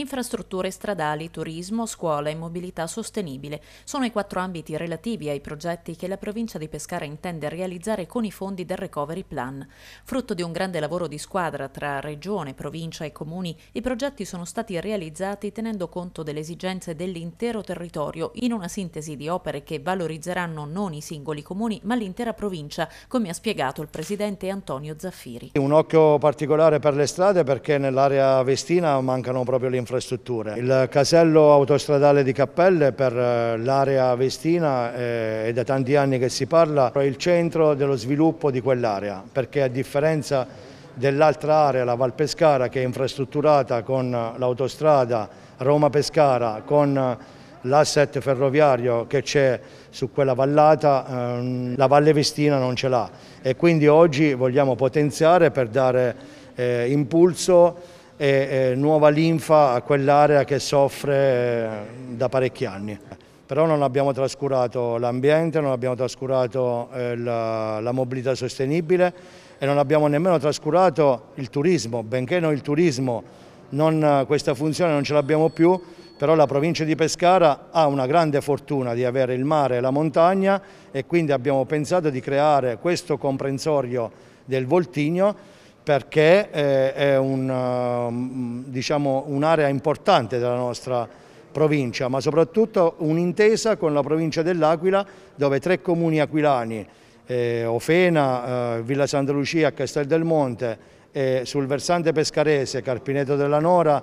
infrastrutture stradali, turismo, scuola e mobilità sostenibile. Sono i quattro ambiti relativi ai progetti che la provincia di Pescara intende realizzare con i fondi del Recovery Plan. Frutto di un grande lavoro di squadra tra regione, provincia e comuni, i progetti sono stati realizzati tenendo conto delle esigenze dell'intero territorio in una sintesi di opere che valorizzeranno non i singoli comuni ma l'intera provincia, come ha spiegato il presidente Antonio Zaffiri. Un occhio particolare per le strade perché nell'area vestina mancano proprio le infrastrutture infrastrutture. Il casello autostradale di Cappelle per eh, l'area vestina eh, è da tanti anni che si parla, è il centro dello sviluppo di quell'area perché a differenza dell'altra area, la Val Pescara, che è infrastrutturata con l'autostrada Roma-Pescara, con l'asset ferroviario che c'è su quella vallata, ehm, la Valle Vestina non ce l'ha e quindi oggi vogliamo potenziare per dare eh, impulso e, e nuova linfa a quell'area che soffre eh, da parecchi anni. Però non abbiamo trascurato l'ambiente, non abbiamo trascurato eh, la, la mobilità sostenibile e non abbiamo nemmeno trascurato il turismo, benché noi il turismo non, questa funzione non ce l'abbiamo più, però la provincia di Pescara ha una grande fortuna di avere il mare e la montagna e quindi abbiamo pensato di creare questo comprensorio del Voltigno perché eh, è ehm, diciamo, un'area diciamo, un importante della nostra provincia, ma soprattutto un'intesa con la provincia dell'Aquila dove tre comuni aquilani, eh, Ofena, eh, Villa Santa Lucia, Castel del Monte, eh, sul versante pescarese, Carpineto della Nora,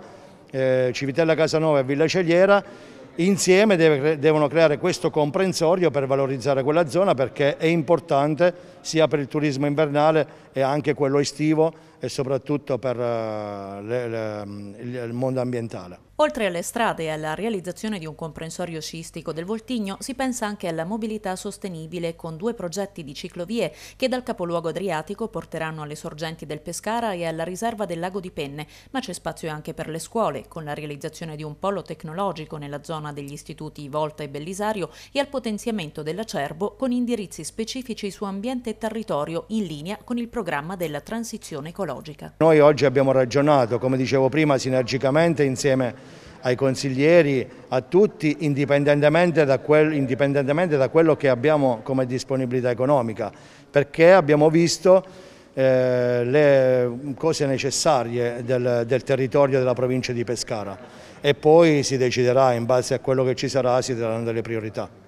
eh, Civitella Casanova e Villa Celiera, Insieme deve, devono creare questo comprensorio per valorizzare quella zona perché è importante sia per il turismo invernale e anche quello estivo e soprattutto per eh, le, le, mm, il mondo ambientale. Oltre alle strade e alla realizzazione di un comprensorio sciistico del Voltigno, si pensa anche alla mobilità sostenibile con due progetti di ciclovie che dal capoluogo adriatico porteranno alle sorgenti del Pescara e alla riserva del lago di Penne, ma c'è spazio anche per le scuole, con la realizzazione di un polo tecnologico nella zona degli istituti Volta e Bellisario e al potenziamento dell'acerbo con indirizzi specifici su ambiente e territorio in linea con il programma della transizione ecologica ecologica. Noi oggi abbiamo ragionato, come dicevo prima, sinergicamente insieme ai consiglieri, a tutti, indipendentemente da, quel, indipendentemente da quello che abbiamo come disponibilità economica, perché abbiamo visto eh, le cose necessarie del, del territorio della provincia di Pescara e poi si deciderà in base a quello che ci sarà, si daranno delle priorità.